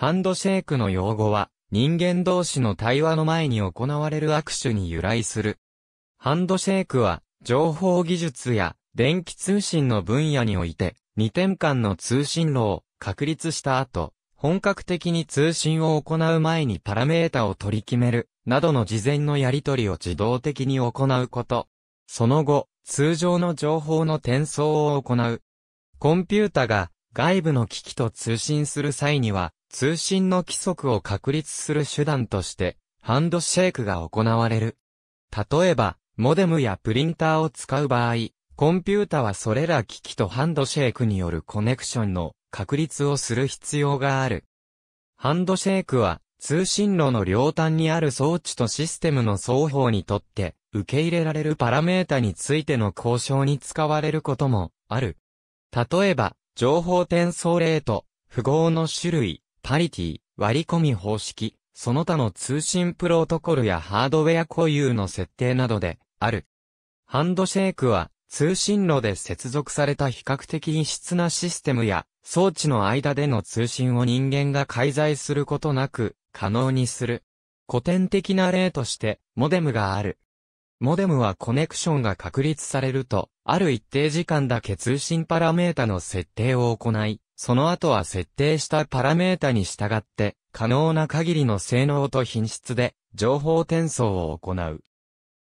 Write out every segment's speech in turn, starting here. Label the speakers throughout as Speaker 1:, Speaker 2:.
Speaker 1: ハンドシェイクの用語は、人間同士の対話の前に行われる握手に由来する。ハンドシェイクは、情報技術や電気通信の分野において、2点間の通信路を確立した後、本格的に通信を行う前にパラメータを取り決める、などの事前のやり取りを自動的に行うこと。その後、通常の情報の転送を行う。コンピュータが外部の機器と通信する際には、通信の規則を確立する手段として、ハンドシェイクが行われる。例えば、モデムやプリンターを使う場合、コンピュータはそれら機器とハンドシェイクによるコネクションの確立をする必要がある。ハンドシェイクは通信路の両端にある装置とシステムの双方にとって受け入れられるパラメータについての交渉に使われることもある。例えば、情報転送レート、符号の種類、パリティ、割り込み方式、その他の通信プロトコルやハードウェア固有の設定などで、ある。ハンドシェイクは、通信路で接続された比較的異質なシステムや、装置の間での通信を人間が介在することなく、可能にする。古典的な例として、モデムがある。モデムはコネクションが確立されると、ある一定時間だけ通信パラメータの設定を行い、その後は設定したパラメータに従って、可能な限りの性能と品質で、情報転送を行う。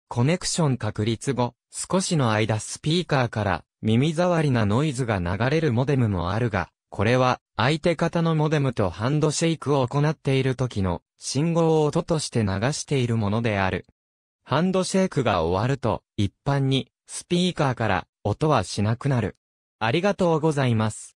Speaker 1: コネクション確立後、少しの間スピーカーから耳障りなノイズが流れるモデムもあるが、これは相手方のモデムとハンドシェイクを行っている時の信号を音として流しているものである。ハンドシェイクが終わると、一般にスピーカーから音はしなくなる。ありがとうございます。